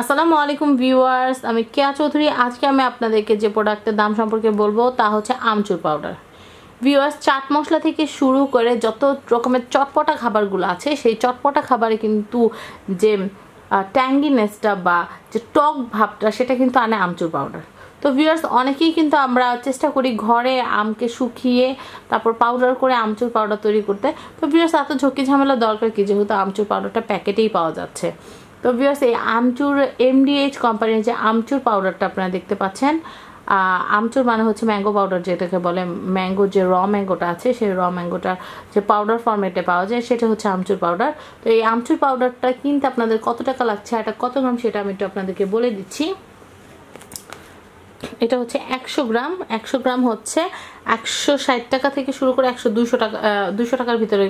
আসসালামু আলাইকুম ভিউয়ার্স আমি কেয়া চৌধুরী আজকে আমি আপনাদেরকে যে প্রোডাক্টের দাম সম্পর্কে বলবো তা হচ্ছে আমচুর পাউডার ভিউয়ার্স চাট মশলা থেকে শুরু করে যত রকমের চটপটা খাবারগুলো আছে সেই চটপটা খাবারে কিন্তু যে ট্যাঙ্গিনেসটা বা যে টক ভাবটা সেটা কিন্তু আনে আমচুর পাউডার তো ভিউয়ার্স অনেকেই কিন্তু আমরা চেষ্টা করি ঘরে আমকে শুকিয়ে তারপর পাউডার করে আমচুর পাউডার তৈরি করতে তো ভিউয়ার্স এত ঝক্কি ঝামেলা দরকার কি যেহেতু আমচুর পাউডারটা প্যাকেটেই পাওয়া যাচ্ছে তো বিয়াস এই আমচুর এমডিএইচ কোম্পানির যে আমচুর পাউডারটা আপনারা দেখতে পাচ্ছেন আমচুর মানে হচ্ছে ম্যাঙ্গো পাউডার যেটাকে বলে ম্যাঙ্গো যে র ম্যাঙ্গোটা আছে সেই র ম্যাঙ্গোটার যে পাউডার ফর্মেটে পাওয়া যায় সেটা হচ্ছে আমচুর পাউডার তো এই আমচুর পাউডারটা কিনতে আপনাদের কত টাকা লাগছে এটা কত গ্রাম সেটা আমি একটু আপনাদেরকে বলে দিচ্ছি এটা হচ্ছে একশো গ্রাম একশো গ্রাম হচ্ছে একশো ষাট টাকা থেকে শুরু করে একশো দুশো টাকা দুশো টাকার ভিতরে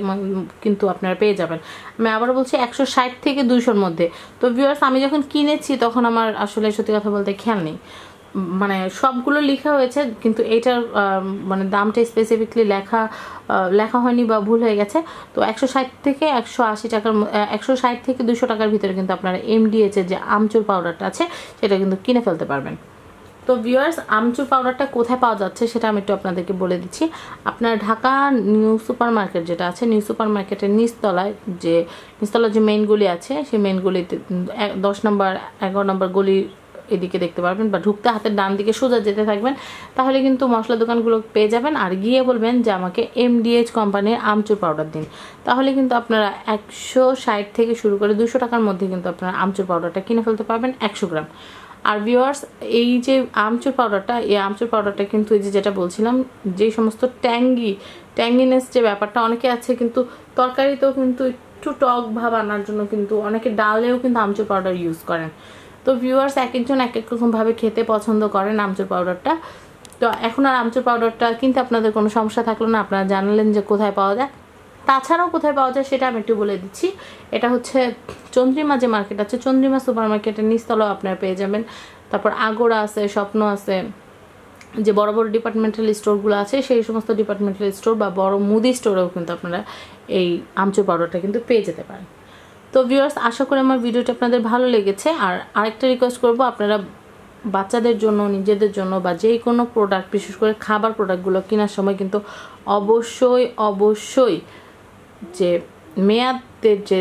কিন্তু আপনারা পেয়ে যাবেন আমি আবার বলছি একশো ষাট থেকে দুশোর মধ্যে তো ভিউয়ার্স আমি যখন কিনেছি তখন আমার আসলে সত্যি কথা বলতে খেয়াল নেই মানে সবগুলো লেখা হয়েছে কিন্তু এটার মানে দামটা স্পেসিফিকলি লেখা লেখা হয়নি বা ভুল হয়ে গেছে তো একশো ষাট থেকে একশো আশি টাকার একশো ষাট থেকে দুশো টাকার ভিতরে কিন্তু আপনারা এমডিএচের যে আমচুর পাউডারটা আছে সেটা কিন্তু কিনে ফেলতে পারবেন তো ভিউয়ার্স আমচুর পাউডারটা কোথায় পাওয়া যাচ্ছে সেটা আমি একটু আপনাদেরকে বলে দিচ্ছি আপনার ঢাকা নিউ সুপার মার্কেট যেটা আছে নিউ সুপার মার্কেটের নিচতলায় যে নিচতলার যে মেনগুলি আছে সেই মেনগুলিতে দশ নম্বর এগারো নম্বর গলির এদিকে দেখতে পারবেন বা ঢুকতে হাতের ডান দিকে সোজা যেতে থাকবেন তাহলে কিন্তু মশলা দোকানগুলো পেয়ে যাবেন আর গিয়ে বলবেন যে আমাকে এমডিএইচ কোম্পানির আমচুর পাউডার দিন তাহলে কিন্তু আপনারা একশো ষাট থেকে শুরু করে দুশো টাকার মধ্যে কিন্তু আপনারা আমচুর পাউডারটা কিনে ফেলতে পারবেন একশো গ্রাম আর ভিওয়ার্স এই যে আমচুর পাউডারটা এই আমচুর পাউডারটা কিন্তু এই যে যেটা বলছিলাম যে সমস্ত ট্যাঙ্গি ট্যাঙ্গিনেস যে ব্যাপারটা অনেকে আছে কিন্তু তরকারিতেও কিন্তু একটু টক ভাব আনার জন্য কিন্তু অনেকে ডালেও কিন্তু আমচুর পাউডার ইউজ করেন তো ভিউয়ার্স এক একজন এক এক রকমভাবে খেতে পছন্দ করেন আমচুর পাউডারটা তো এখন আর আমচুর পাউডারটা কিন্তু আপনাদের কোনো সমস্যা থাকলো না আপনারা জানালেন যে কোথায় পাওয়া যায় তাছাড়াও কোথায় পাওয়া যায় সেটা আমি একটু বলে দিচ্ছি এটা হচ্ছে চন্দ্রিমা যে মার্কেট আছে চন্দ্রিমা সুপার মার্কেটের নিস্তলাও আপনারা পেয়ে যাবেন তারপর আগোড়া আছে স্বপ্ন আছে যে বড় বড় ডিপার্টমেন্টাল স্টোরগুলো আছে সেই সমস্ত ডিপার্টমেন্টাল স্টোর বা বড় মুদি স্টোরেও কিন্তু আপনারা এই আমচুর পাউডারটা কিন্তু পেয়ে যেতে পারেন তো ভিউয়ার্স আশা করি আমার ভিডিওটি আপনাদের ভালো লেগেছে আর আরেকটা রিকোয়েস্ট করব আপনারা বাচ্চাদের জন্য নিজেদের জন্য বা যে কোনো প্রোডাক্ট বিশেষ করে খাবার প্রোডাক্টগুলো কেনার সময় কিন্তু অবশ্যই অবশ্যই যে মেয়াদের যে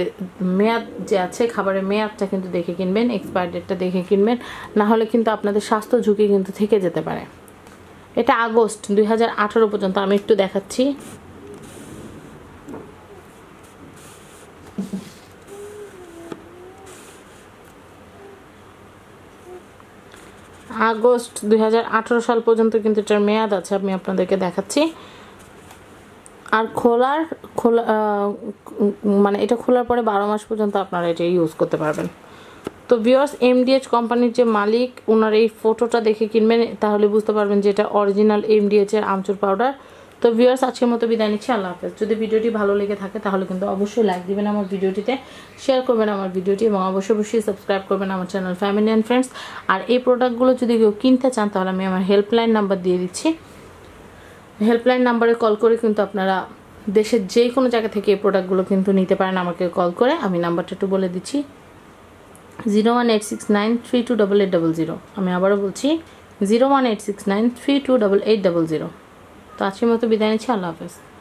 মেয়াদ যে আছে খাবারের মেয়াদটা কিন্তু দেখে কিনবেন এক্সপায়ার ডেটটা দেখে কিনবেন না হলে কিন্তু আপনাদের স্বাস্থ্য ঝুঁকি কিন্তু থেকে যেতে পারে এটা আগস্ট দুই হাজার পর্যন্ত আমি একটু দেখাচ্ছি আগস্ট দুই সাল পর্যন্ত কিন্তু এটার মেয়াদ আছে আমি আপনাদেরকে দেখাচ্ছি আর খোলার খোলা মানে এটা খোলার পরে বারো মাস পর্যন্ত আপনারা এটা ইউজ করতে পারবেন তো বিয়র্স এমডিএচ কোম্পানির যে মালিক ওনার এই ফটোটা দেখে কিনবেন তাহলে বুঝতে পারবেন যে এটা অরিজিনাল এমডিএচের আমচুর পাউডার তো ভিউয়ার্স আজকের মতো বিদায় নিচ্ছি আল্লাহ হাফেজ যদি ভিডিওটি ভালো লেগে থাকে তাহলে কিন্তু অবশ্যই লাইক দিবেন আমার ভিডিওটিতে শেয়ার করবেন আমার ভিডিওটি এবং অবশ্যই অবশ্যই সাবস্ক্রাইব করবেন আমার চ্যানেল ফ্যামিলি অ্যান্ড ফ্রেন্ডস আর এই প্রোডাক্টগুলো যদি কেউ কিনতে চান তাহলে আমি আমার হেল্পলাইন নাম্বার দিয়ে দিচ্ছি হেল্পলাইন নাম্বারে কল করে কিন্তু আপনারা দেশের যে কোনো জায়গা থেকে এই প্রোডাক্টগুলো কিন্তু নিতে পারেন আমাকে কল করে আমি নাম্বারটা একটু বলে দিচ্ছি zero one eight six nine three two double eight double zero আমি আবারও বলছি zero one eight six nine three two double eight double zero তো আজকের মতো বিদায় নিচ্ছি আল্লাহ হাফেজ